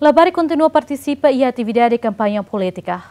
Labari continua participa em atividade de campanha política.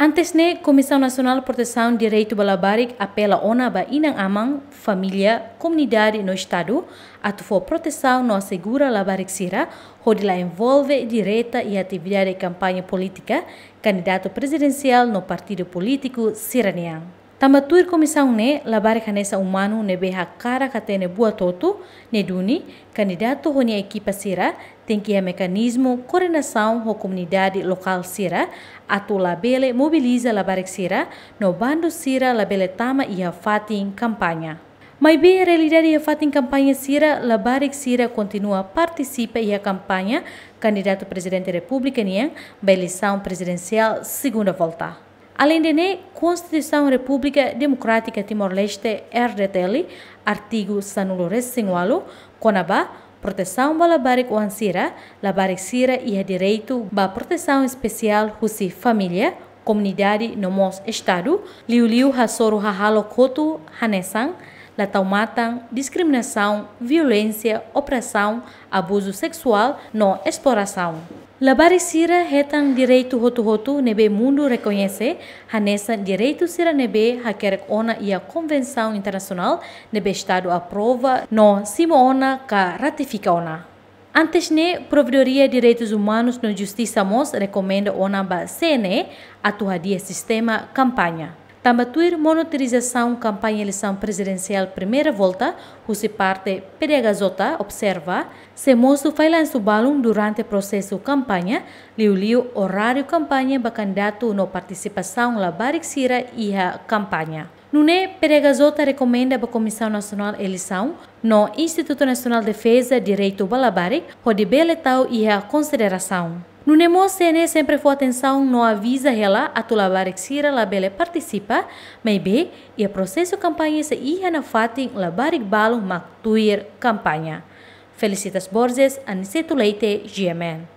Antes a Comissão Nacional de Proteção de Direito Labari apela onaba inang amang, família, comunidade no Estado, atufo proteção no assegura Labari Sira, onde ela envolve direta e atividade de campanha política, candidato presidencial no partido político Siranian. Tamatur comissão ne labar canessa humano ne beha cara catene bua toto ne duni candidato honi equipa sira tem que é mecanismo coordenação ho comunidade local sira atu labele mobiliza labar sira no bando sira labele tama ia fatin campanha. Mais bem, a realidade é fato em campanha Sira, Labarek Sira continua participa e a campanha candidato presidente da República, eleição presidencial segunda volta. Além de ne, Constituição República Democrática Timor-Leste RDTL, artigo sanulores singualo, conaba, proteção ba labarik oansira, labarik sira e a é direito ba proteção especial husi família, comunidade nomos estado, liu-liu hasoro hahalo kotu hanesang, la matang, discriminação, violência, opressão, abuso sexual, no exploração. Labaricira retan direito rotu rotu nebe mundo reconhece, hanessa direito sira nebe haquer ona e a Convenção Internacional nebe Estado aprova, no Simona ka ratifica ona. Antes ne Provedoria Direitos Humanos no Justiça Mos recomenda ona ba CNE dia sistema campanha. Tambatuir monitorização campanha eleição presidencial primeira volta, cuja parte Peregazota observa, se moço foi lanço balão durante o processo campanha, liu liu horário campanha ba candidato no participação la barixira e a campanha. Nune Peregazota recomenda para a Comissão Nacional Eleição no Instituto Nacional de Defesa Direito o onde beletau e a consideração. No Nemo Sene sempre foi atenção aviso avisa ela a tu labar exira la bele participa, mas be e a processo campanha se ia na fatin labarik balong maktuir campanha. Felicitas Borges, Aniceto Leite, GMN.